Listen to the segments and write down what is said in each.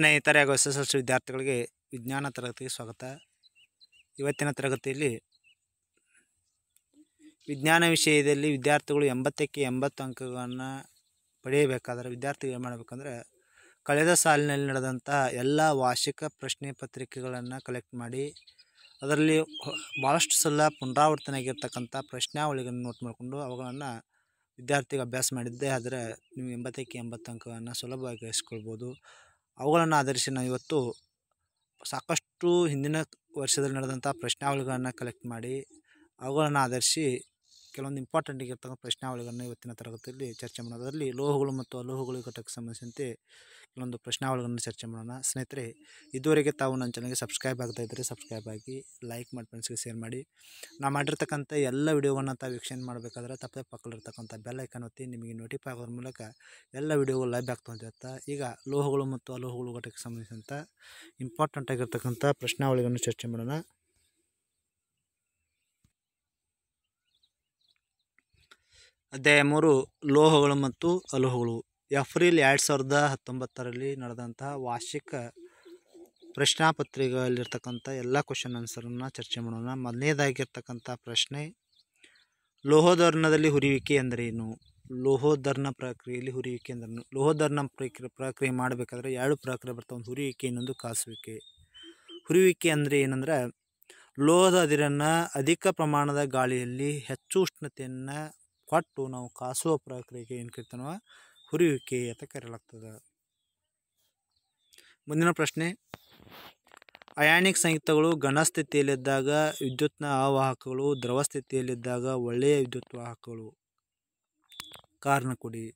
ಸ್ನೇಹಿತರೆ ಹಾಗೂ S S L C ವಿದ್ಯಾರ್ಥಿಗಳಿಗೆ ವಿಜ್ಞಾನ ತರಗತಿಗೆ ಸ್ವಾಗತ ಇವತ್ತಿನ ತರಗತಿಯಲ್ಲಿ ವಿಜ್ಞಾನ ವಿಷಯದಲ್ಲಿ ವಿದ್ಯಾರ್ಥಿಗಳು ಎಂಬತ್ತಕ್ಕೆ ಎಂಬತ್ತು ಅಂಕಗಳನ್ನು ಪಡೆಯಬೇಕಾದರೆ ವಿದ್ಯಾರ್ಥಿಗಳು ಏನು ಮಾಡಬೇಕಂದ್ರೆ ಕಳೆದ ಸಾಲಿನಲ್ಲಿ ನಡೆದಂಥ ಎಲ್ಲ ವಾರ್ಷಿಕ ಪ್ರಶ್ನೆ ಪತ್ರಿಕೆಗಳನ್ನು ಕಲೆಕ್ಟ್ ಮಾಡಿ ಅದರಲ್ಲಿ ಭಾಳಷ್ಟು ಸಲ ಪುನರಾವರ್ತನೆ ಆಗಿರ್ತಕ್ಕಂಥ ಪ್ರಶ್ನಾವಳಿಗಳನ್ನು ನೋಟ್ ಮಾಡಿಕೊಂಡು ಅವುಗಳನ್ನು ವಿದ್ಯಾರ್ಥಿಗೆ ಅಭ್ಯಾಸ ಮಾಡಿದ್ದೇ ಆದರೆ ನೀವು ಎಂಬತ್ತಕ್ಕೆ ಎಂಬತ್ತು ಅಂಕಗಳನ್ನು ಸುಲಭವಾಗಿ ಗಳಿಸ್ಕೊಳ್ಬೋದು ಅವುಗಳನ್ನು ಆಧರಿಸಿ ನಾವು ಇವತ್ತು ಸಾಕಷ್ಟು ಹಿಂದಿನ ವರ್ಷದಲ್ಲಿ ನಡೆದಂಥ ಪ್ರಶ್ನಾವಳಿಗಳನ್ನು ಕಲೆಕ್ಟ್ ಮಾಡಿ ಅವುಗಳನ್ನು ಆಧರಿಸಿ ಕೆಲವೊಂದು ಇಂಪಾರ್ಟೆಂಟ್ ಆಗಿರ್ತಕ್ಕಂಥ ಪ್ರಶ್ನಾವಳಿಗಳನ್ನು ಇವತ್ತಿನ ತರಗತಿಯಲ್ಲಿ ಚರ್ಚೆ ಮಾಡೋದರಲ್ಲಿ ಲೋಹಗಳು ಮತ್ತು ಅಲೋಹಗಳು ಘಟಕಕ್ಕೆ ಸಂಬಂಧಿಸಿದಂತೆ ಕೆಲವೊಂದು ಪ್ರಶ್ನಾವಳಿಗಳನ್ನು ಚರ್ಚೆ ಮಾಡೋಣ ಸ್ನೇಹಿತರೆ ಇದುವರೆಗೆ ತಾವು ನನ್ನ ಚಾನಲ್ಗೆ ಸಬ್ಸ್ಕ್ರೈಬ್ ಆಗ್ತಾ ಇದ್ದರೆ ಸಬ್ಸ್ಕ್ರೈಬ್ ಆಗಿ ಲೈಕ್ ಮಾಡಿ ಫ್ರೆಂಡ್ಸ್ಗೆ ಶೇರ್ ಮಾಡಿ ನಾವು ಮಾಡಿರ್ತಕ್ಕಂಥ ಎಲ್ಲ ವಿಡಿಯೋವನ್ನು ತಾವು ವೀಕ್ಷಣೆ ಮಾಡಬೇಕಾದ್ರೆ ತಪ್ಪದೆ ಪಕ್ಕಲಿರ್ತಕ್ಕಂಥ ಬೆಲ್ ಐಕನ್ ಒತ್ತಿ ನಿಮಗೆ ನೋಟಿಫೈ ಆಗೋದ್ರ ಮೂಲಕ ಎಲ್ಲ ವೀಡಿಯೋಗಳು ಲೈಬ್ ಆಗ್ತಾ ಇರ್ತಾ ಈಗ ಲೋಹಗಳು ಮತ್ತು ಅಲೋಹಗಳು ಘಟಕಕ್ಕೆ ಸಂಬಂಧಿಸಿದಂಥ ಇಂಪಾರ್ಟೆಂಟ್ ಆಗಿರ್ತಕ್ಕಂಥ ಪ್ರಶ್ನಾವಳಿಗಳನ್ನು ಚರ್ಚೆ ಮಾಡೋಣ ಅಧ್ಯಾಯ ಮೂರು ಲೋಹಗಳು ಮತ್ತು ಅಲೋಹಗಳು ಎಫ್ರಿಲ್ ಎರಡು ಸಾವಿರದ ಹತ್ತೊಂಬತ್ತರಲ್ಲಿ ನಡೆದಂತಹ ವಾರ್ಷಿಕ ಪ್ರಶ್ನಾಪತ್ರಿಕೆಗಳಲ್ಲಿರ್ತಕ್ಕಂಥ ಎಲ್ಲ ಕ್ವಶನ್ ಆನ್ಸರನ್ನು ಚರ್ಚೆ ಮಾಡೋಣ ಮೊದಲನೇದಾಗಿರ್ತಕ್ಕಂಥ ಪ್ರಶ್ನೆ ಲೋಹೋಧರ್ಣದಲ್ಲಿ ಹುರಿಯುವಿಕೆ ಎಂದರೇನು ಲೋಹೋದರ್ಣ ಪ್ರಕ್ರಿಯೆಯಲ್ಲಿ ಹುರಿಯುವಿಕೆ ಅಂದ್ರೇನು ಲೋಹೋಧರ್ಣ ಪ್ರಕ್ರಿಯೆ ಪ್ರಕ್ರಿಯೆ ಮಾಡಬೇಕಾದ್ರೆ ಎರಡು ಪ್ರಕ್ರಿಯೆ ಬರ್ತಾವೆ ಒಂದು ಹುರಿಯುವಿಕೆ ಇನ್ನೊಂದು ಕಾಸುವಿಕೆ ಹುರಿಯುವಿಕೆ ಅಂದರೆ ಏನಂದ್ರೆ ಲೋಹದ ಅದಿರನ್ನು ಅಧಿಕ ಪ್ರಮಾಣದ ಗಾಳಿಯಲ್ಲಿ ಹೆಚ್ಚು ಉಷ್ಣತೆಯನ್ನು ಕೊಟ್ಟು ನಾವು ಕಾಸುವ ಪ್ರಕ್ರಿಯೆಗೆ ಏನು ಕರಿತೀನೋ ಹುರಿಯುವಿಕೆ ಅಂತ ಕರೆಯಲಾಗ್ತದೆ ಮುಂದಿನ ಪ್ರಶ್ನೆ ಅಯಾನಿಕ್ ಸಂಯುಕ್ತಗಳು ಘನಸ್ಥಿತಿಯಲ್ಲಿದ್ದಾಗ ವಿದ್ಯುತ್ನ ಆವಾಹಕಗಳು ದ್ರವ ಸ್ಥಿತಿಯಲ್ಲಿದ್ದಾಗ ಒಳ್ಳೆಯ ವಿದ್ಯುತ್ ವಾಹಕಗಳು ಕಾರಣ ಕೊಡಿ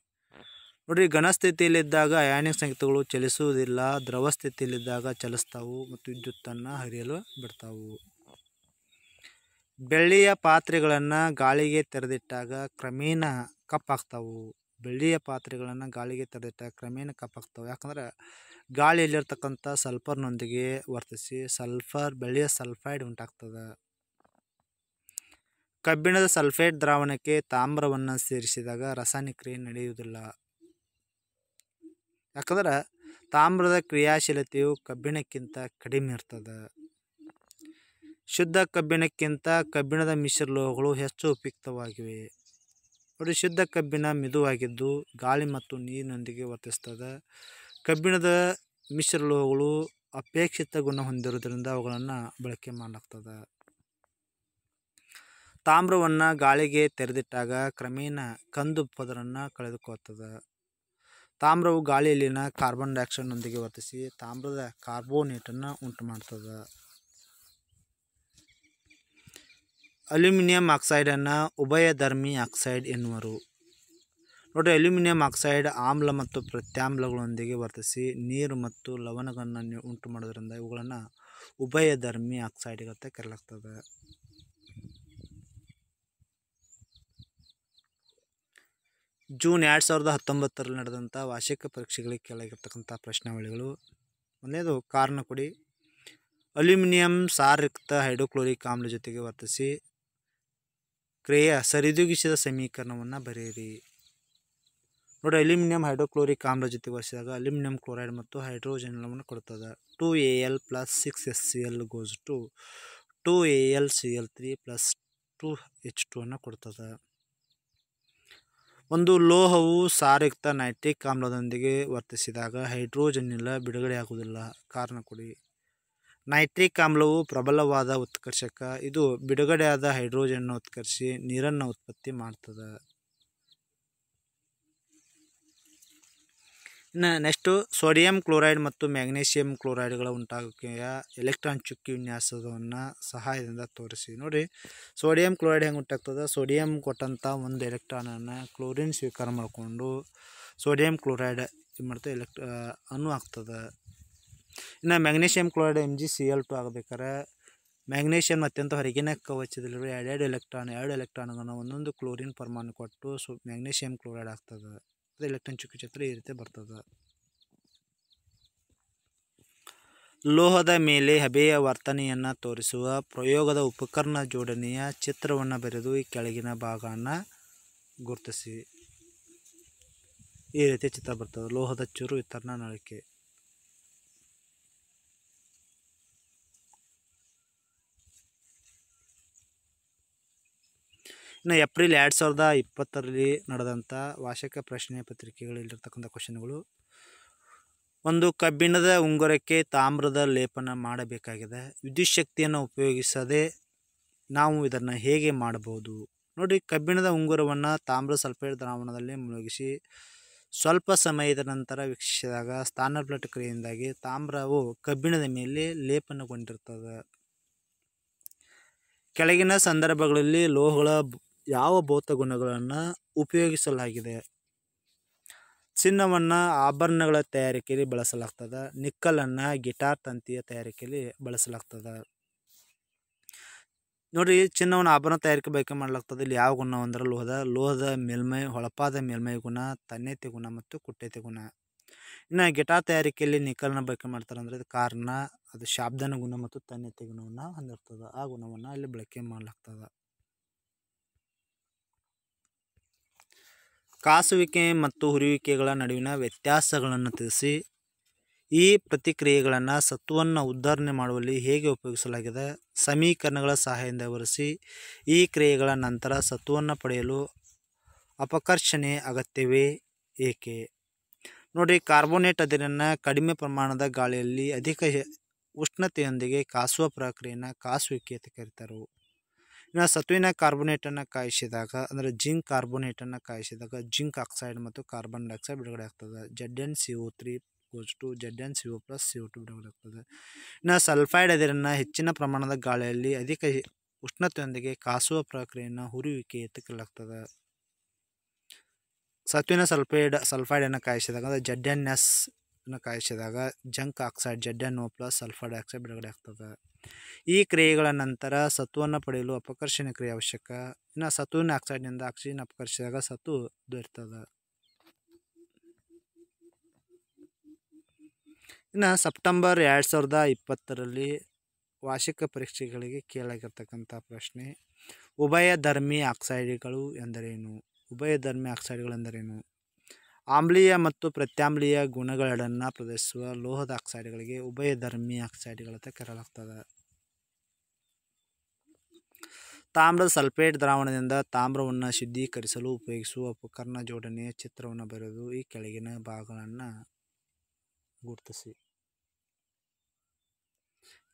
ನೋಡಿರಿ ಘನಸ್ಥಿತಿಯಲ್ಲಿದ್ದಾಗ ಅಯಾನಿಕ್ ಸಂಯುಕ್ತಗಳು ಚಲಿಸುವುದಿಲ್ಲ ದ್ರವ ಸ್ಥಿತಿಯಲ್ಲಿದ್ದಾಗ ಚಲಿಸ್ತಾವು ಮತ್ತು ವಿದ್ಯುತ್ತನ್ನು ಹರಿಯಲು ಬಿಡ್ತಾವು ಬೆಳ್ಳಿಯ ಪಾತ್ರೆಗಳನ್ನು ಗಾಳಿಗೆ ತೆರೆದಿಟ್ಟಾಗ ಕ್ರಮೇಣ ಕಪ್ಪಾಗ್ತಾವು ಬೆಳ್ಳಿಯ ಪಾತ್ರೆಗಳನ್ನು ಗಾಳಿಗೆ ತೆರೆದಿಟ್ಟಾಗ ಕ್ರಮೇಣ ಕಪ್ಪಾಗ್ತವೆ ಯಾಕಂದ್ರೆ ಗಾಳಿಯಲ್ಲಿರ್ತಕ್ಕಂಥ ಸಲ್ಫರ್ನೊಂದಿಗೆ ವರ್ತಿಸಿ ಸಲ್ಫರ್ ಬೆಳ್ಳಿಯ ಸಲ್ಫೈಡ್ ಉಂಟಾಗ್ತದೆ ಕಬ್ಬಿಣದ ಸಲ್ಫೇಟ್ ದ್ರಾವಣಕ್ಕೆ ತಾಮ್ರವನ್ನು ಸೇರಿಸಿದಾಗ ರಾಸಾಯನಿಕ ಕ್ರಿಯೆ ನಡೆಯುವುದಿಲ್ಲ ಯಾಕಂದ್ರೆ ತಾಮ್ರದ ಕ್ರಿಯಾಶೀಲತೆಯು ಕಬ್ಬಿಣಕ್ಕಿಂತ ಕಡಿಮೆ ಇರ್ತದೆ ಶುದ್ಧ ಕಬ್ಬಿಣಕ್ಕಿಂತ ಕಬ್ಬಿಣದ ಮಿಶ್ರಲೋಹಗಳು ಹೆಚ್ಚು ಉಪಯುಕ್ತವಾಗಿವೆ ಅದು ಶುದ್ಧ ಕಬ್ಬಿಣ ಮಿದುವಾಗಿದ್ದು ಗಾಳಿ ಮತ್ತು ನೀರಿನೊಂದಿಗೆ ವರ್ತಿಸ್ತದೆ ಕಬ್ಬಿಣದ ಮಿಶ್ರಲೋಹಗಳು ಅಪೇಕ್ಷಿತ ಗುಣ ಹೊಂದಿರುವುದರಿಂದ ಅವುಗಳನ್ನು ಬಳಕೆ ಮಾಡಲಾಗ್ತದೆ ತಾಮ್ರವನ್ನು ಗಾಳಿಗೆ ತೆರೆದಿಟ್ಟಾಗ ಕ್ರಮೇಣ ಕಂದು ಪದರನ್ನು ಕಳೆದುಕೊಳ್ಳುತ್ತದೆ ತಾಮ್ರವು ಗಾಳಿಯಲ್ಲಿನ ಕಾರ್ಬನ್ ಡೈಆಕ್ಸೈಡ್ನೊಂದಿಗೆ ವರ್ತಿಸಿ ತಾಮ್ರದ ಕಾರ್ಬೋನೇಟನ್ನು ಉಂಟು ಮಾಡ್ತದೆ ಅಲ್ಯೂಮಿನಿಯಂ ಆಕ್ಸೈಡನ್ನು ಉಭಯಧರ್ಮಿ ಆಕ್ಸೈಡ್ ಎನ್ನುವರು ನೋಡಿ ಅಲ್ಯೂಮಿನಿಯಂ ಆಕ್ಸೈಡ್ ಆಮ್ಲ ಮತ್ತು ಪ್ರತ್ಯಾಮ್ಲಗಳೊಂದಿಗೆ ವರ್ತಿಸಿ ನೀರು ಮತ್ತು ಲವಣಗಳನ್ನು ಉಂಟು ಮಾಡೋದ್ರಿಂದ ಇವುಗಳನ್ನು ಉಭಯಧರ್ಮಿ ಅಂತ ಕರೆಯಲಾಗ್ತದೆ ಜೂನ್ ಎರಡು ಸಾವಿರದ ಹತ್ತೊಂಬತ್ತರಲ್ಲಿ ನಡೆದಂಥ ವಾರ್ಷಿಕ ಪರೀಕ್ಷೆಗಳಿಗೆ ಕೆಳಗಿರ್ತಕ್ಕಂಥ ಪ್ರಶ್ನಾವಳಿಗಳು ಒಂದೇದು ಕಾರಣ ಕೊಡಿ ಅಲ್ಯೂಮಿನಿಯಂ ಸಾರಯುಕ್ತ ಹೈಡ್ರೋಕ್ಲೋರಿಕ್ ಆಮ್ಲ ಜೊತೆಗೆ ವರ್ತಿಸಿ ಕ್ರಿಯೆಯ ಸರಿದೂಗಿಸಿದ ಸಮೀಕರಣವನ್ನು ಬರೆಯಿರಿ ನೋಡಿ ಅಲ್ಯೂಮಿನಿಯಂ ಹೈಡ್ರೋಕ್ಲೋರಿಕ್ ಆಮ್ಲ ಜೊತೆ ಬಳಸಿದಾಗ ಅಲ್ಯೂಮಿನಿಯಂ ಕ್ಲೋರೈಡ್ ಮತ್ತು ಹೈಡ್ರೋಜನ್ ಎಲ್ಲವನ್ನು ಕೊಡ್ತದೆ two A L plus six S C L goes to two A L C L three plus two H two ಅನ್ನು ಕೊಡ್ತದೆ ಒಂದು ಲೋಹವು ಸಾರಯುಕ್ತ ನೈಟ್ರಿಕ್ ಆಮ್ಲದೊಂದಿಗೆ ವರ್ತಿಸಿದಾಗ ಹೈಡ್ರೋಜನ್ ಇಲ್ಲ ಆಗುವುದಿಲ್ಲ ಕಾರಣ ಕೊಡಿ ನೈಟ್ರಿಕ್ ಆಮ್ಲವು ಪ್ರಬಲವಾದ ಉತ್ಕರ್ಷಕ ಇದು ಬಿಡುಗಡೆಯಾದ ಹೈಡ್ರೋಜನ್ನ ಉತ್ಕರ್ಷಿ ನೀರನ್ನು ಉತ್ಪತ್ತಿ ಮಾಡ್ತದ ಇನ್ನು ನೆಕ್ಸ್ಟು ಸೋಡಿಯಂ ಕ್ಲೋರೈಡ್ ಮತ್ತು ಮ್ಯಾಗ್ನೀಷಿಯಂ ಕ್ಲೋರೈಡ್ಗಳ ಉಂಟಾಗುವಿಕೆಯ ಎಲೆಕ್ಟ್ರಾನ್ ಚುಕ್ಕಿ ವಿನ್ಯಾಸವನ್ನು ಸಹಾಯದಿಂದ ತೋರಿಸಿ ನೋಡಿ ಸೋಡಿಯಂ ಕ್ಲೋರೈಡ್ ಹೆಂಗೆ ಉಂಟಾಗ್ತದೆ ಸೋಡಿಯಂ ಕೊಟ್ಟಂಥ ಒಂದು ಎಲೆಕ್ಟ್ರಾನನ್ನು ಕ್ಲೋರಿನ್ ಸ್ವೀಕಾರ ಮಾಡಿಕೊಂಡು ಸೋಡಿಯಂ ಕ್ಲೋರೈಡ್ ಏನು ಮಾಡ್ತದೆ ಎಲೆಕ್ಟ್ರಾ ಅಣು ಆಗ್ತದೆ ಇನ್ನು magnesium chloride M G C L two ಆಗಬೇಕಾದ್ರೆ ಮ್ಯಾಗ್ನೇಷಿಯಮ್ ಅತ್ಯಂತ ಹೊರಗಿನ ಕವಚದಲ್ಲಿರುವ ಎರಡು ಎಲೆಕ್ಟ್ರಾನ್ ಎರಡು ಎಲೆಕ್ಟ್ರಾನ್ಗಳನ್ನು ಒಂದೊಂದು ಕ್ಲೋರಿನ್ ಪರಮಾಣು ಕೊಟ್ಟು ಸೊ ಮ್ಯಾಗ್ನೀಷಿಯಂ ಕ್ಲೋರೈಡ್ ಆಗ್ತದೆ ಅದು ಎಲೆಕ್ಟ್ರಾನ್ ಚುಕ್ಕಿ ಚಿತ್ರ ಈ ರೀತಿ ಬರ್ತದೆ ಲೋಹದ ಮೇಲೆ ಹಬೆಯ ವರ್ತನೆಯನ್ನು ತೋರಿಸುವ ಪ್ರಯೋಗದ ಉಪಕರಣ ಜೋಡಣೆಯ ಚಿತ್ರವನ್ನು ಬರೆದು ಈ ಕೆಳಗಿನ ಭಾಗವನ್ನು ಗುರುತಿಸಿ ಈ ರೀತಿ ಚಿತ್ರ ಬರ್ತದೆ ಲೋಹದ ಚೂರು ವಿತರಣಾ ನಳಿಕೆ ಇನ್ನು ಏಪ್ರಿಲ್ ಎರಡು ಸಾವಿರದ ಇಪ್ಪತ್ತರಲ್ಲಿ ನಡೆದಂಥ ವಾರ್ಷಿಕ ಪ್ರಶ್ನೆ ಪತ್ರಿಕೆಗಳಲ್ಲಿರ್ತಕ್ಕಂಥ ಕ್ವಶನ್ಗಳು ಒಂದು ಕಬ್ಬಿಣದ ಉಂಗುರಕ್ಕೆ ತಾಮ್ರದ ಲೇಪನ ಮಾಡಬೇಕಾಗಿದೆ ವಿದ್ಯುತ್ ಶಕ್ತಿಯನ್ನು ಉಪಯೋಗಿಸದೆ ನಾವು ಇದನ್ನು ಹೇಗೆ ಮಾಡಬಹುದು ನೋಡಿ ಕಬ್ಬಿಣದ ಉಂಗುರವನ್ನು ತಾಮ್ರ ಸಲ್ಫೈಡ್ ದ್ರಾವಣದಲ್ಲಿ ಮುಳುಗಿಸಿ ಸ್ವಲ್ಪ ಸಮಯದ ನಂತರ ವೀಕ್ಷಿಸಿದಾಗ ಸ್ಥಾನ ಕ್ರಿಯೆಯಿಂದಾಗಿ ತಾಮ್ರವು ಕಬ್ಬಿಣದ ಮೇಲೆ ಲೇಪನಗೊಂಡಿರ್ತದೆ ಕೆಳಗಿನ ಸಂದರ್ಭಗಳಲ್ಲಿ ಲೋಹಗಳ ಯಾವ ಭೌತ ಗುಣಗಳನ್ನು ಉಪಯೋಗಿಸಲಾಗಿದೆ ಚಿನ್ನವನ್ನು ಆಭರಣಗಳ ತಯಾರಿಕೆಯಲ್ಲಿ ಬಳಸಲಾಗ್ತದೆ ನಿಕ್ಕಲನ್ನು ಗಿಟಾರ್ ತಂತಿಯ ತಯಾರಿಕೆಯಲ್ಲಿ ಬಳಸಲಾಗ್ತದೆ ನೋಡಿರಿ ಚಿನ್ನವನ್ನು ಆಭರಣ ತಯಾರಿಕೆ ಬಳಕೆ ಮಾಡಲಾಗ್ತದೆ ಇಲ್ಲಿ ಯಾವ ಗುಣ ಅಂದರೆ ಲೋಹದ ಲೋಹದ ಮೇಲ್ಮೈ ಹೊಳಪಾದ ಮೇಲ್ಮೈ ಗುಣ ತನ್ನೆತೆ ಗುಣ ಮತ್ತು ಕುಟ್ಟೆತೆ ಗುಣ ಇನ್ನು ಗಿಟಾರ್ ತಯಾರಿಕೆಯಲ್ಲಿ ನಿಕ್ಕಲನ್ನ ಬಳಕೆ ಮಾಡ್ತಾರೆ ಅಂದರೆ ಅದು ಕಾರಣ ಅದು ಶಾಬ್ದನ ಗುಣ ಮತ್ತು ತನ್ನೆತೆ ಗುಣವನ್ನು ಹೊಂದಿರ್ತದೆ ಆ ಗುಣವನ್ನು ಅಲ್ಲಿ ಬಳಕೆ ಮಾಡಲಾಗ್ತದೆ ಕಾಸುವಿಕೆ ಮತ್ತು ಹುರಿಯುವಿಕೆಗಳ ನಡುವಿನ ವ್ಯತ್ಯಾಸಗಳನ್ನು ತಿಳಿಸಿ ಈ ಪ್ರತಿಕ್ರಿಯೆಗಳನ್ನು ಸತ್ವವನ್ನು ಉದ್ಧಾರಣೆ ಮಾಡುವಲ್ಲಿ ಹೇಗೆ ಉಪಯೋಗಿಸಲಾಗಿದೆ ಸಮೀಕರಣಗಳ ಸಹಾಯದಿಂದ ವಿವರಿಸಿ ಈ ಕ್ರಿಯೆಗಳ ನಂತರ ಸತ್ವವನ್ನು ಪಡೆಯಲು ಅಪಕರ್ಷಣೆ ಅಗತ್ಯವೇ ಏಕೆ ನೋಡಿ ಕಾರ್ಬೋನೇಟ್ ಅದಿರನ್ನು ಕಡಿಮೆ ಪ್ರಮಾಣದ ಗಾಳಿಯಲ್ಲಿ ಅಧಿಕ ಉಷ್ಣತೆಯೊಂದಿಗೆ ಕಾಸುವ ಪ್ರಕ್ರಿಯೆಯನ್ನು ಕಾಸುವಿಕೆ ಅಂತ ಕರೀತಾರೆ ಇನ್ನು ಸತುವಿನ ಕಾರ್ಬೋನೇಟನ್ನು ಕಾಯಿಸಿದಾಗ ಅಂದರೆ ಜಿಂಕ್ ಕಾರ್ಬೋನೇಟನ್ನು ಕಾಯಿಸಿದಾಗ ಜಿಂಕ್ ಆಕ್ಸೈಡ್ ಮತ್ತು ಕಾರ್ಬನ್ ಡೈಆಕ್ಸೈಡ್ ಬಿಡುಗಡೆ ಆಗ್ತದೆ Z N C O three goes to Z N C O plus C O two ಬಿಡುಗಡೆ ಆಗ್ತದೆ ಇನ್ನು ಸಲ್ಫೈಡ್ ಅದಿರನ್ನು ಹೆಚ್ಚಿನ ಪ್ರಮಾಣದ ಗಾಳಿಯಲ್ಲಿ ಅಧಿಕ ಉಷ್ಣತೆಯೊಂದಿಗೆ ಕಾಸುವ ಪ್ರಕ್ರಿಯೆಯನ್ನು ಹುರಿಯುವಿಕೆ ಎತ್ತಿಕೊಳ್ಳಾಗ್ತದೆ ಸತ್ವಿನ ಸಲ್ಫೈಡ್ ಸಲ್ಫೈಡನ್ನು ಕಾಯಿಸಿದಾಗ ಅಂದರೆ ಜೆಡ್ ಎನ್ ಎಸ್ ಕಾಯಿಸಿದಾಗ zinc oxide Z N O plus sulphur oxide ಬಿಡುಗಡೆ ಆಗ್ತದೆ ಈ ಕ್ರಿಯೆಗಳ ನಂತರ ಸತ್ವವನ್ನು ಪಡೆಯಲು ಅಪಕರ್ಷಣ ಕ್ರಿಯೆ ಅವಶ್ಯಕ ಇನ್ನು ಸತ್ವಿನ ಆಕ್ಸೈಡ್ನಿಂದ ಆಕ್ಸಿಜನ್ ಅಪಕರ್ಷಿಸಿದಾಗ ಸತ್ತು ದೊರೆತದ ಇನ್ನು ಸೆಪ್ಟೆಂಬರ್ ಎರಡು ಸಾವಿರದ ಇಪ್ಪತ್ತರಲ್ಲಿ ವಾರ್ಷಿಕ ಪರೀಕ್ಷೆಗಳಿಗೆ ಕೇಳಾಗಿರ್ತಕ್ಕಂಥ ಪ್ರಶ್ನೆ ಉಭಯ ಧರ್ಮಿ ಆಕ್ಸೈಡ್ಗಳು ಎಂದರೇನು ಉಭಯ ಧರ್ಮಿ ಆಕ್ಸೈಡ್ಗಳು ಎಂದರೇನು ಆಮ್ಲೀಯ ಮತ್ತು ಪ್ರತ್ಯಾಮ್ಲೀಯ ಗುಣಗಳನ್ನು ಪ್ರದರ್ಶಿಸುವ ಲೋಹದ ಆಕ್ಸೈಡ್ಗಳಿಗೆ ಉಭಯಧರ್ಮಿ ಆಕ್ಸೈಡ್ಗಳಂತ ಕರೆಯಲಾಗ್ತದ ತಾಮ್ರದ ಸಲ್ಫೇಟ್ ದ್ರಾವಣದಿಂದ ತಾಮ್ರವನ್ನು ಶುದ್ಧೀಕರಿಸಲು ಉಪಯೋಗಿಸುವ ಉಪಕರಣ ಜೋಡಣೆಯ ಚಿತ್ರವನ್ನು ಬರೆದು ಈ ಕೆಳಗಿನ ಭಾಗಗಳನ್ನು ಗುರುತಿಸಿ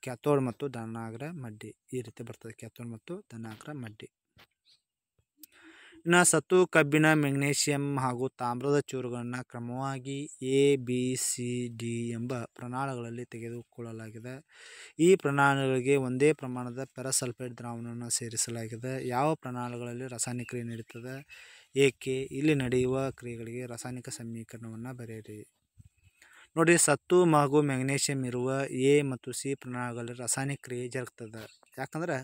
ಕ್ಯಾಥೋಡ್ ಮತ್ತು ಧನಾಗ್ರ ಮಡ್ಡಿ ಈ ರೀತಿ ಬರ್ತದೆ ಕ್ಯಾಥೋಡ್ ಮತ್ತು ಧನಾಗ್ರ ಮಡ್ಡಿ ಇನ್ನು ಸತ್ತು ಕಬ್ಬಿಣ ಮೆಗ್ನೇಷಿಯಂ ಹಾಗೂ ತಾಮ್ರದ ಚೂರುಗಳನ್ನು ಕ್ರಮವಾಗಿ ಎ ಬಿ ಸಿ ಡಿ ಎಂಬ ಪ್ರಣಾಳಗಳಲ್ಲಿ ತೆಗೆದುಕೊಳ್ಳಲಾಗಿದೆ ಈ ಪ್ರಣಾಳಗಳಿಗೆ ಒಂದೇ ಪ್ರಮಾಣದ ಪೆರಸಲ್ಫೇಟ್ ದ್ರಾವಣವನ್ನು ಸೇರಿಸಲಾಗಿದೆ ಯಾವ ಪ್ರಣಾಳಗಳಲ್ಲಿ ರಾಸಾಯನಿಕ ಕ್ರಿಯೆ ನಡೀತದೆ ಏಕೆ ಇಲ್ಲಿ ನಡೆಯುವ ಕ್ರಿಯೆಗಳಿಗೆ ರಾಸಾಯನಿಕ ಸಮೀಕರಣವನ್ನು ಬರೆಯಿರಿ ನೋಡಿ ಸತ್ತು ಮಗು ಮ್ಯಾಗ್ನೇಷಿಯಂ ಇರುವ ಎ ಮತ್ತು ಸಿ ಪ್ರಮಾಣಗಳ ರಾಸಾಯನಿಕ ಕ್ರಿಯೆ ಜರುಗ್ತದೆ ಯಾಕಂದ್ರೆ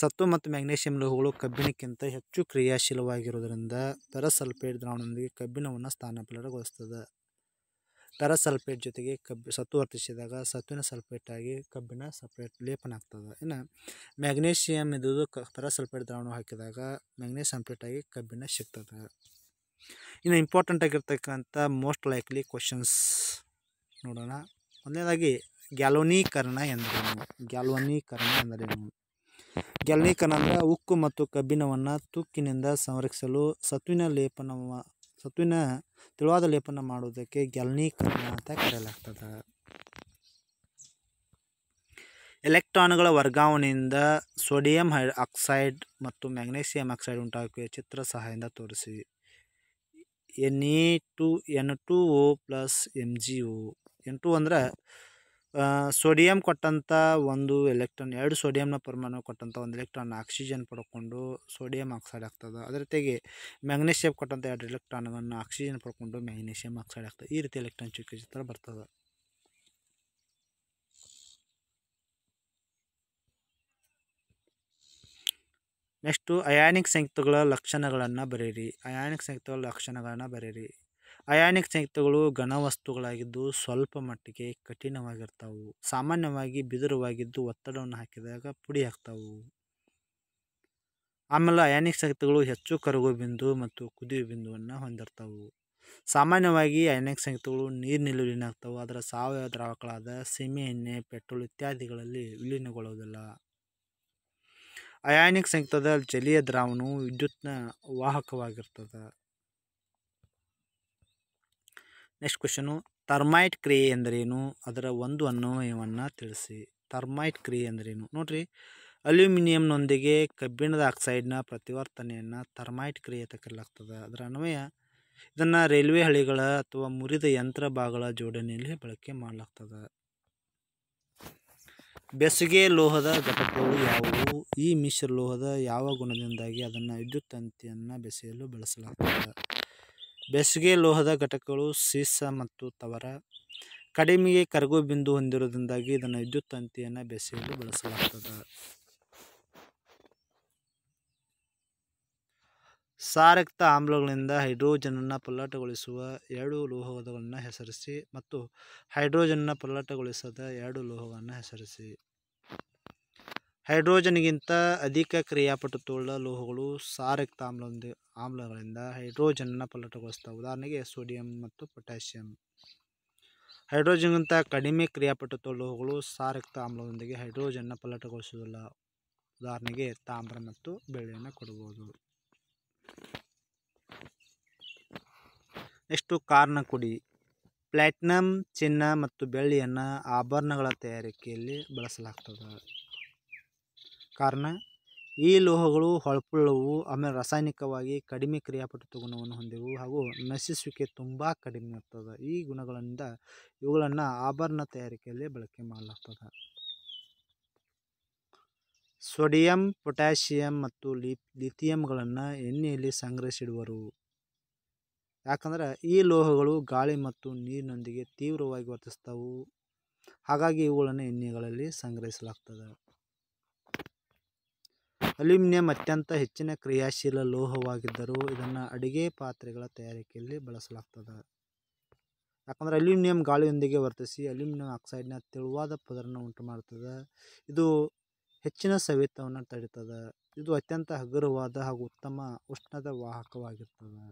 ಸತ್ತು ಮತ್ತು ಮ್ಯಾಗ್ನೇಷಿಯಂ ಲೋಹಗಳು ಕಬ್ಬಿಣಕ್ಕಿಂತ ಹೆಚ್ಚು ಕ್ರಿಯಾಶೀಲವಾಗಿರುವುದರಿಂದ ಪೆರಸಲ್ಫೇಟ್ ದ್ರಾವಣದೊಂದಿಗೆ ಕಬ್ಬಿಣವನ್ನು ಸ್ಥಾನಪಲ್ಲಟಗೊಳಿಸ್ತದೆ ಸಲ್ಫೇಟ್ ಜೊತೆಗೆ ಕಬ್ಬಿ ಸತ್ತು ವರ್ತಿಸಿದಾಗ ಸತ್ತುವಿನ ಸಲ್ಫೇಟಾಗಿ ಕಬ್ಬಿಣ ಸಪ್ರೇಟ್ ಲೇಪನ ಆಗ್ತದೆ ಇನ್ನು ಮ್ಯಾಗ್ನೇಷಿಯಂ ಇದ್ದುದು ಕ ಸಲ್ಫೇಟ್ ದ್ರಾವಣ ಹಾಕಿದಾಗ ಮ್ಯಾಗ್ನೇಷ್ ಆಗಿ ಕಬ್ಬಿಣ ಸಿಗ್ತದೆ ಇನ್ನು ಇಂಪಾರ್ಟೆಂಟ್ ಆಗಿರ್ತಕ್ಕಂಥ ಮೋಸ್ಟ್ ಲೈಕ್ಲಿ ಕ್ವಶನ್ಸ್ ನೋಡೋಣ ಒಂದನೇದಾಗಿ ಗ್ಯಾಲೋನೀಕರಣ ಎಂದರೇನು ಗ್ಯಾಲ್ವನೀಕರಣ ಎಂದರೇನು ಗ್ಯಾಲೋನೀಕರಣ ಅಂದರೆ ಉಕ್ಕು ಮತ್ತು ಕಬ್ಬಿಣವನ್ನು ತುಕ್ಕಿನಿಂದ ಸಂರಕ್ಷಿಸಲು ಸತ್ವಿನ ಲೇಪನ ಸತ್ವಿನ ತಿಳುವಾದ ಲೇಪನ ಮಾಡುವುದಕ್ಕೆ ಗ್ಯಾಲನೀಕರಣ ಅಂತ ಕರೆಯಲಾಗ್ತದೆ ಎಲೆಕ್ಟ್ರಾನ್ಗಳ ವರ್ಗಾವಣೆಯಿಂದ ಸೋಡಿಯಂ ಹೈ ಆಕ್ಸೈಡ್ ಮತ್ತು ಮ್ಯಾಗ್ನೇಷಿಯಂ ಆಕ್ಸೈಡ್ ಉಂಟಾಗುವ ಚಿತ್ರ ಸಹಾಯದಿಂದ ತೋರಿಸಿ N A two N two O plus M G O ಎಂಟು ಅಂದರೆ ಸೋಡಿಯಂ ಕೊಟ್ಟಂಥ ಒಂದು ಎಲೆಕ್ಟ್ರಾನ್ ಎರಡು ಸೋಡಿಯಂನ ಪರಮಾಣು ಕೊಟ್ಟಂಥ ಒಂದು ಎಲೆಕ್ಟ್ರಾನ್ ಆಕ್ಸಿಜನ್ ಪಡ್ಕೊಂಡು ಸೋಡಿಯಂ ಆಕ್ಸೈಡ್ ಆಗ್ತದೆ ಅದ್ರ ಜೊತೆಗೆ ಮ್ಯಾಗ್ನೀಷಿಯಂ ಕೊಟ್ಟಂಥ ಎರಡು ಎಲೆಕ್ಟ್ರಾನ್ಗಳನ್ನು ಆಕ್ಸಿಜನ್ ಪಡ್ಕೊಂಡು ಮ್ಯಾಗ್ನೀಷಿಯಂ ಆಕ್ಸೈಡ್ ಆಗ್ತದೆ ಈ ರೀತಿ ಎಲೆಕ್ಟ್ರಾನ್ ಚುಕ್ಕಿ ಚಿತ್ರ ಬರ್ತದೆ ನೆಕ್ಸ್ಟು ಅಯಾನಿಕ್ ಸಂಯುಕ್ತಗಳ ಲಕ್ಷಣಗಳನ್ನು ಬರೀರಿ ಅಯಾನಿಕ್ ಸಂಯುಕ್ತಗಳ ಲಕ್ಷಣಗಳನ್ನು ಬರೀರಿ ಅಯಾನಿಕ್ ಸಂಯುಕ್ತಗಳು ಘನವಸ್ತುಗಳಾಗಿದ್ದು ಸ್ವಲ್ಪ ಮಟ್ಟಿಗೆ ಕಠಿಣವಾಗಿರ್ತಾವು ಸಾಮಾನ್ಯವಾಗಿ ಬಿದಿರುವಾಗಿದ್ದು ಒತ್ತಡವನ್ನು ಹಾಕಿದಾಗ ಪುಡಿ ಹಾಕ್ತಾವು ಆಮೇಲೆ ಅಯಾನಿಕ್ ಸಂಯುಕ್ತಗಳು ಹೆಚ್ಚು ಕರಗು ಬಿಂದು ಮತ್ತು ಕುದಿಯುವ ಬಿಂದುವನ್ನು ಹೊಂದಿರ್ತಾವು ಸಾಮಾನ್ಯವಾಗಿ ಅಯಾನಿಕ್ ಸಂಯುಕ್ತಗಳು ನೀರು ನಿಲುವಿನಾಗ್ತವೆ ಅದರ ಸಾವಯವ ದ್ರಾವಕಗಳಾದ ಸೀಮೆ ಎಣ್ಣೆ ಪೆಟ್ರೋಲ್ ಇತ್ಯಾದಿಗಳಲ್ಲಿ ವಿಲೀನಗೊಳ್ಳುವುದಿಲ್ಲ ಅಯಾನಿಕ್ ಸಂಯುಕ್ತದ ಜಲೀಯ ದ್ರಾವಣವು ವಿದ್ಯುತ್ನ ವಾಹಕವಾಗಿರ್ತದೆ ನೆಕ್ಸ್ಟ್ ಕ್ವೆಶನು ಥರ್ಮೈಟ್ ಕ್ರಿಯೆ ಎಂದರೇನು ಅದರ ಒಂದು ಅನ್ವಯವನ್ನು ತಿಳಿಸಿ ಥರ್ಮೈಟ್ ಕ್ರಿಯೆ ಎಂದರೇನು ನೋಡ್ರಿ ಅಲ್ಯೂಮಿನಿಯಂನೊಂದಿಗೆ ಕಬ್ಬಿಣದ ಆಕ್ಸೈಡ್ನ ಪ್ರತಿವರ್ತನೆಯನ್ನು ಥರ್ಮೈಟ್ ಕ್ರಿಯೆ ತಕ್ಕಲಾಗ್ತದೆ ಅದರ ಅನ್ವಯ ಇದನ್ನು ರೈಲ್ವೆ ಹಳಿಗಳ ಅಥವಾ ಮುರಿದ ಯಂತ್ರ ಭಾಗಗಳ ಜೋಡಣೆಯಲ್ಲಿ ಬಳಕೆ ಮಾಡಲಾಗ್ತದೆ ಬೆಸುಗೆ ಲೋಹದ ಘಟಕಗಳು ಯಾವುವು ಈ ಮಿಶ್ರ ಲೋಹದ ಯಾವ ಗುಣದಿಂದಾಗಿ ಅದನ್ನು ವಿದ್ಯುತ್ ತಂತಿಯನ್ನು ಬೆಸೆಯಲು ಬಳಸಲಾಗ್ತದೆ ಬೆಸುಗೆ ಲೋಹದ ಘಟಕಗಳು ಸೀಸ ಮತ್ತು ತವರ ಕಡಿಮೆಗೆ ಕರಗು ಬಿಂದು ಹೊಂದಿರುವುದರಿಂದಾಗಿ ಇದನ್ನು ವಿದ್ಯುತ್ ತಂತಿಯನ್ನು ಬೆಸೆಯಲು ಬಳಸಲಾಗ್ತದೆ ಸಾರಕ್ತ ಆಮ್ಲಗಳಿಂದ ಹೈಡ್ರೋಜನನ್ನು ಪಲ್ಲಟಗೊಳಿಸುವ ಎರಡು ಲೋಹಗಳನ್ನು ಹೆಸರಿಸಿ ಮತ್ತು ಹೈಡ್ರೋಜನ್ನ ಪಲ್ಲಟಗೊಳಿಸದ ಎರಡು ಲೋಹವನ್ನು ಹೆಸರಿಸಿ ಹೈಡ್ರೋಜನ್ಗಿಂತ ಅಧಿಕ ತೋಳ ಲೋಹಗಳು ಸಾರಕ್ತ ಆಮ್ಲದ ಆಮ್ಲಗಳಿಂದ ಹೈಡ್ರೋಜನ್ನ ಪಲ್ಲಟಗೊಳಿಸ್ತವೆ ಉದಾಹರಣೆಗೆ ಸೋಡಿಯಂ ಮತ್ತು ಪೊಟ್ಯಾಷಿಯಂ ಹೈಡ್ರೋಜನ್ಗಿಂತ ಕಡಿಮೆ ತೋಳ ಲೋಹಗಳು ಸಾರಕ್ತ ಆಮ್ಲದೊಂದಿಗೆ ಹೈಡ್ರೋಜನ್ನ ಪಲ್ಲಟಗೊಳಿಸುವುದಿಲ್ಲ ಉದಾಹರಣೆಗೆ ತಾಮ್ರ ಮತ್ತು ಬೆಳ್ಳಿಯನ್ನು ಕೊಡಬಹುದು ಕಾರಣ ಕೊಡಿ ಪ್ಲ್ಯಾಟಿನಮ್ ಚಿನ್ನ ಮತ್ತು ಬೆಳ್ಳಿಯನ್ನು ಆಭರಣಗಳ ತಯಾರಿಕೆಯಲ್ಲಿ ಬಳಸಲಾಗ್ತದೆ ಕಾರಣ ಈ ಲೋಹಗಳು ಹೊಳಪುಳ್ಳವು ಆಮೇಲೆ ರಾಸಾಯನಿಕವಾಗಿ ಕಡಿಮೆ ಕ್ರಿಯಾಪಟುತ್ವ ಗುಣವನ್ನು ಹೊಂದಿವೆ ಹಾಗೂ ನಶಿಸುವಿಕೆ ತುಂಬ ಕಡಿಮೆ ಆಗ್ತದೆ ಈ ಗುಣಗಳಿಂದ ಇವುಗಳನ್ನು ಆಭರಣ ತಯಾರಿಕೆಯಲ್ಲಿ ಬಳಕೆ ಮಾಡಲಾಗ್ತದೆ ಸೋಡಿಯಂ ಪೊಟ್ಯಾಷಿಯಂ ಮತ್ತು ಲಿ ಲಿಥಿಯಂಗಳನ್ನು ಎಣ್ಣೆಯಲ್ಲಿ ಸಂಗ್ರಹಿಸಿಡುವರು ಯಾಕಂದ್ರೆ ಈ ಲೋಹಗಳು ಗಾಳಿ ಮತ್ತು ನೀರಿನೊಂದಿಗೆ ತೀವ್ರವಾಗಿ ವರ್ತಿಸ್ತವು ಹಾಗಾಗಿ ಇವುಗಳನ್ನು ಎಣ್ಣೆಗಳಲ್ಲಿ ಸಂಗ್ರಹಿಸಲಾಗ್ತದೆ ಅಲ್ಯೂಮಿನಿಯಂ ಅತ್ಯಂತ ಹೆಚ್ಚಿನ ಕ್ರಿಯಾಶೀಲ ಲೋಹವಾಗಿದ್ದರೂ ಇದನ್ನು ಅಡುಗೆ ಪಾತ್ರೆಗಳ ತಯಾರಿಕೆಯಲ್ಲಿ ಬಳಸಲಾಗ್ತದ ಯಾಕಂದ್ರೆ ಅಲ್ಯೂಮಿನಿಯಂ ಗಾಳಿಯೊಂದಿಗೆ ವರ್ತಿಸಿ ಅಲ್ಯೂಮಿನಿಯಂ ಆಕ್ಸೈಡ್ನ ತೆಳುವಾದ ಪದರನ್ನು ಉಂಟು ಮಾಡ್ತದೆ ಇದು ಹೆಚ್ಚಿನ ಸವೆತವನ್ನು ತಡೆಯುತ್ತದೆ ಇದು ಅತ್ಯಂತ ಹಗುರವಾದ ಹಾಗೂ ಉತ್ತಮ ಉಷ್ಣದ ವಾಹಕವಾಗಿರ್ತದೆ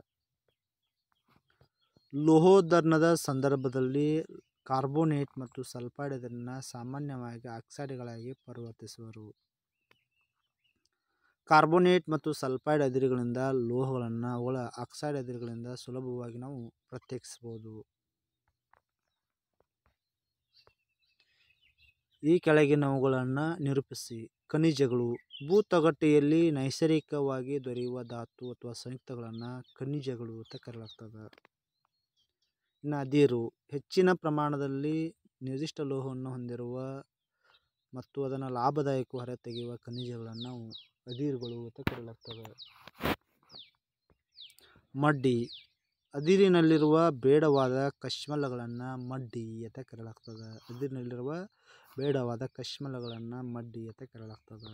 ಲೋಹೋದರ್ನದ ಸಂದರ್ಭದಲ್ಲಿ ಕಾರ್ಬೋನೇಟ್ ಮತ್ತು ಸಲ್ಫೈಡ್ ಇದನ್ನು ಸಾಮಾನ್ಯವಾಗಿ ಆಕ್ಸೈಡ್ಗಳಾಗಿ ಪರಿವರ್ತಿಸುವರು ಕಾರ್ಬೋನೇಟ್ ಮತ್ತು ಸಲ್ಫೈಡ್ ಅದಿರುಗಳಿಂದ ಲೋಹಗಳನ್ನು ಅವುಗಳ ಆಕ್ಸೈಡ್ ಅದಿರುಗಳಿಂದ ಸುಲಭವಾಗಿ ನಾವು ಪ್ರತ್ಯೇಕಿಸಬಹುದು ಈ ಕೆಳಗಿನವುಗಳನ್ನು ನಿರೂಪಿಸಿ ಖನಿಜಗಳು ಭೂತಗಟ್ಟೆಯಲ್ಲಿ ನೈಸರ್ಗಿಕವಾಗಿ ದೊರೆಯುವ ಧಾತು ಅಥವಾ ಸಂಯುಕ್ತಗಳನ್ನು ಖನಿಜಗಳು ಅಂತ ಕರೆಯಲಾಗ್ತದೆ ಇನ್ನು ಅದಿರು ಹೆಚ್ಚಿನ ಪ್ರಮಾಣದಲ್ಲಿ ನಿರ್ದಿಷ್ಟ ಲೋಹವನ್ನು ಹೊಂದಿರುವ ಮತ್ತು ಅದನ್ನು ಲಾಭದಾಯಕ ತೆಗೆಯುವ ಖನಿಜಗಳನ್ನು ಅದಿರುಗಳು ಅಂತ ಕರೆಯಲಾಗ್ತವೆ ಮಡ್ಡಿ ಅದಿರಿನಲ್ಲಿರುವ ಬೇಡವಾದ ಕಶ್ಮಲಗಳನ್ನು ಮಡ್ಡಿ ಅಂತ ಕರೆಯಲಾಗ್ತದೆ ಅದಿರಿನಲ್ಲಿರುವ ಬೇಡವಾದ ಕಶ್ಮಲಗಳನ್ನು ಮಡ್ಡಿ ಅಂತ ಕರೆಯಲಾಗ್ತದೆ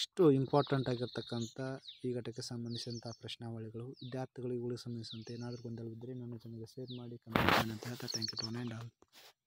ಇಷ್ಟು ಇಂಪಾರ್ಟೆಂಟ್ ಆಗಿರ್ತಕ್ಕಂಥ ಈ ಘಟಕ್ಕೆ ಸಂಬಂಧಿಸಿದಂಥ ಪ್ರಶ್ನಾವಳಿಗಳು ವಿದ್ಯಾರ್ಥಿಗಳಿಗೆ ಸಂಬಂಧಿಸಿದಂತೆ ಏನಾದರೂ ಗೊಂದಲವಿದ್ದರೆ ನನ್ನ ಜನರಿಗೆ ಶೇರ್ ಮಾಡಿ ಕಮೆಂಟ್ ಮಾಡಿ ಅಂತ ಹೇಳ್ತಾ ಥ್ಯಾಂಕ್ ಯು ಟು ಆಲ್